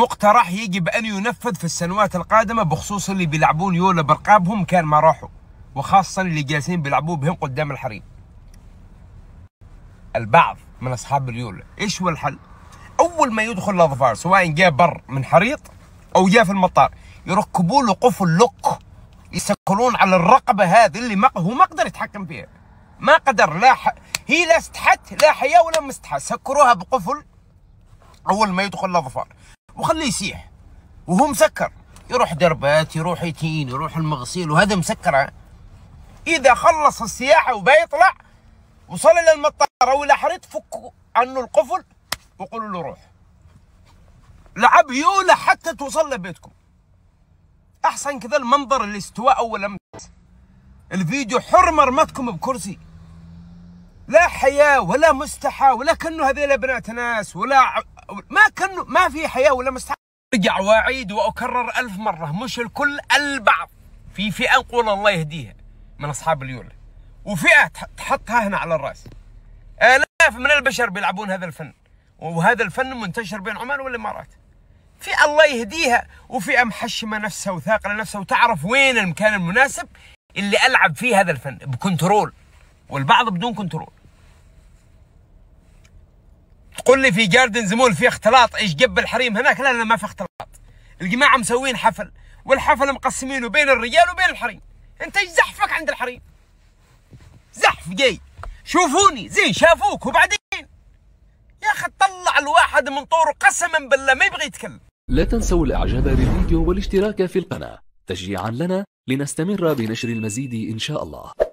مقترح يجب أن ينفذ في السنوات القادمة بخصوص اللي بيلعبون يولا برقابهم كان ما راحوا وخاصة اللي جالسين بيلعبوا بهم قدام الحريم البعض من أصحاب اليولا إيش هو الحل؟ أول ما يدخل الأظفار سواء جاء بر من حريط أو جاء في المطار يركبوا له قفل لوك يسكرون على الرقبة هذه اللي ما هو ما قدر يتحكم فيها ما قدر لا ح... هي لا استحت لا حياة ولا مستحى سكروها بقفل أول ما يدخل الأظفار وخليه يسيح وهو مسكر يروح دربات يروح يتين يروح المغسيل وهذا مسكر اذا خلص السياحه وبيطلع وصل الى المطار او الى حريت فكوا عنه القفل وقولوا له روح لعب يولى حتى توصل لبيتكم احسن كذا المنظر اللي استوى اول امس الفيديو حر مرمتكم بكرسي لا حياه ولا مستحى ولا كانه هذيلا بنات ناس ولا ما كان ما في حياه ولا مستحيل ارجع واعيد واكرر ألف مره مش الكل البعض في فئه نقول الله يهديها من اصحاب اليوله وفئه تحطها هنا على الراس الاف من البشر بيلعبون هذا الفن وهذا الفن منتشر بين عمان والامارات فئه الله يهديها وفئه محشمه نفسها وثاقله نفسها وتعرف وين المكان المناسب اللي العب فيه هذا الفن بكنترول والبعض بدون كنترول تقول لي في جاردن زمول في اختلاط ايش جب الحريم هناك لا لا ما في اختلاط الجماعه مسوين حفل والحفل مقسمينه بين الرجال وبين الحريم انت ايش زحفك عند الحريم زحف جاي شوفوني زين شافوك وبعدين يا اخي طلع الواحد من طوره قسما بالله ما يبغى يتكلم لا تنسوا الاعجاب بالفيديو والاشتراك في القناه تشجيعا لنا لنستمر بنشر المزيد ان شاء الله